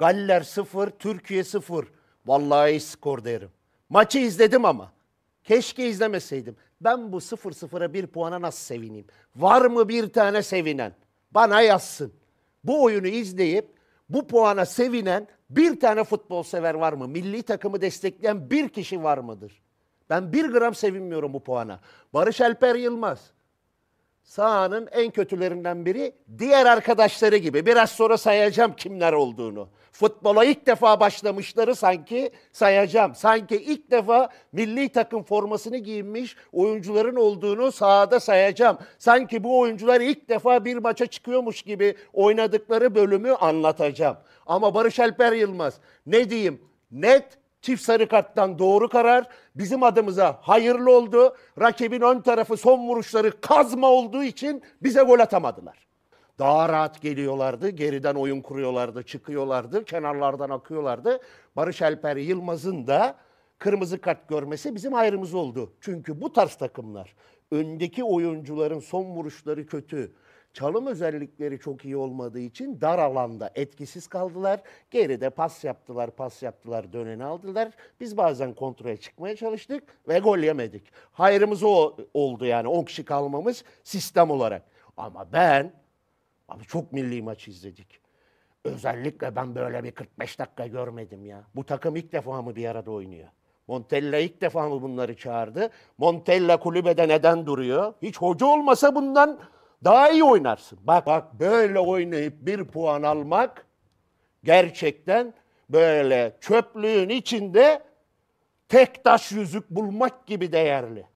Galler sıfır, Türkiye sıfır. Vallahi skor derim. Maçı izledim ama. Keşke izlemeseydim. Ben bu sıfır sıfıra bir puana nasıl sevineyim? Var mı bir tane sevinen? Bana yazsın. Bu oyunu izleyip bu puana sevinen bir tane futbol sever var mı? Milli takımı destekleyen bir kişi var mıdır? Ben bir gram sevinmiyorum bu puana. Barış Alper Yılmaz. Sahanın en kötülerinden biri diğer arkadaşları gibi. Biraz sonra sayacağım kimler olduğunu. Futbola ilk defa başlamışları sanki sayacağım. Sanki ilk defa milli takım formasını giyinmiş oyuncuların olduğunu sahada sayacağım. Sanki bu oyuncular ilk defa bir maça çıkıyormuş gibi oynadıkları bölümü anlatacağım. Ama Barış Alper Yılmaz ne diyeyim? Net çift sarı karttan doğru karar bizim adımıza hayırlı oldu. Rakibin ön tarafı son vuruşları kazma olduğu için bize gol atamadılar daha rahat geliyorlardı. Geriden oyun kuruyorlardı, çıkıyorlardı, kenarlardan akıyorlardı. Barış Alper Yılmaz'ın da kırmızı kart görmesi bizim ayrımız oldu. Çünkü bu tarz takımlar öndeki oyuncuların son vuruşları kötü. Çalım özellikleri çok iyi olmadığı için dar alanda etkisiz kaldılar. Geride pas yaptılar, pas yaptılar, döneni aldılar. Biz bazen kontrole çıkmaya çalıştık ve gol yemedik. Hayrımız o oldu yani 10 kişi kalmamız sistem olarak. Ama ben Abi çok milli maç izledik. Özellikle ben böyle bir 45 dakika görmedim ya. Bu takım ilk defa mı bir arada oynuyor? Montella ilk defa mı bunları çağırdı? Montella kulübede neden duruyor? Hiç hoca olmasa bundan daha iyi oynarsın. Bak bak böyle oynayıp bir puan almak gerçekten böyle çöplüğün içinde tek taş yüzük bulmak gibi değerli.